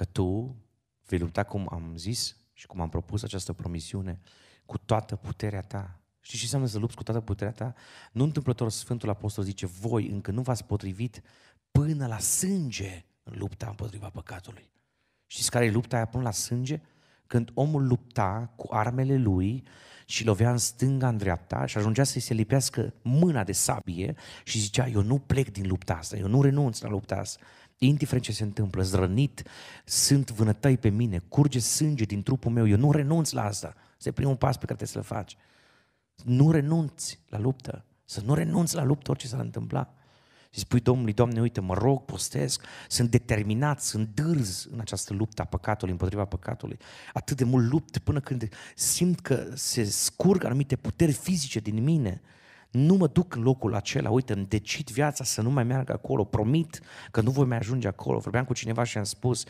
că tu vei lupta cum am zis și cum am propus această promisiune cu toată puterea ta. Știi ce înseamnă să lupți cu toată puterea ta? Nu întâmplător Sfântul Apostol zice, voi încă nu v-ați potrivit până la sânge în lupta împotriva păcatului. Știți care e lupta aia până la sânge? când omul lupta cu armele lui și lovea în stânga, în dreapta și ajungea să-i se lipească mâna de sabie și zicea, eu nu plec din lupta asta, eu nu renunț la lupta asta. Indiferent ce se întâmplă, zrănit, sunt vânătăi pe mine, curge sânge din trupul meu, eu nu renunț la asta. Este primul pas pe care trebuie să-l faci. Nu renunți la luptă, să nu renunți la luptă orice s-ar întâmpla. Și spui Domnului, Doamne, uite, mă rog, postesc, sunt determinat, sunt dârz în această luptă a păcatului, împotriva păcatului. Atât de mult lupt până când simt că se scurg anumite puteri fizice din mine. Nu mă duc în locul acela, uite, îmi decid viața să nu mai meargă acolo, promit că nu voi mai ajunge acolo. Vorbeam cu cineva și am spus,